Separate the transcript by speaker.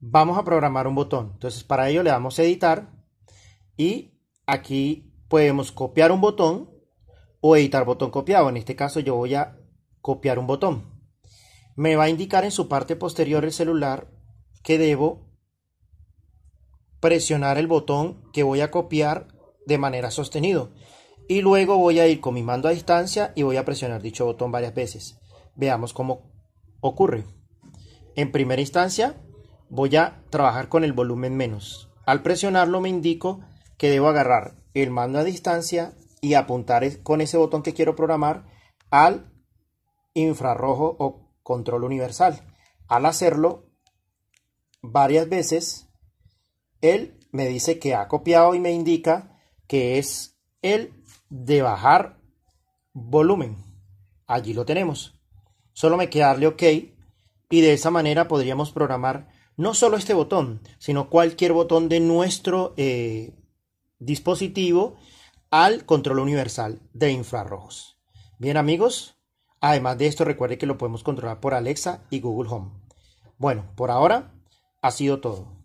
Speaker 1: vamos a programar un botón. Entonces para ello le damos editar y aquí podemos copiar un botón o editar botón copiado. En este caso yo voy a copiar un botón. Me va a indicar en su parte posterior el celular que debo presionar el botón que voy a copiar de manera sostenido. Y luego voy a ir con mi mando a distancia y voy a presionar dicho botón varias veces. Veamos cómo ocurre. En primera instancia voy a trabajar con el volumen menos. Al presionarlo me indico que debo agarrar el mando a distancia y apuntar con ese botón que quiero programar al infrarrojo o control universal. Al hacerlo varias veces, él me dice que ha copiado y me indica que es el de bajar volumen. Allí lo tenemos. Solo me queda darle OK y de esa manera podríamos programar no solo este botón, sino cualquier botón de nuestro eh, dispositivo al control universal de infrarrojos. Bien amigos, además de esto recuerde que lo podemos controlar por Alexa y Google Home. Bueno, por ahora ha sido todo.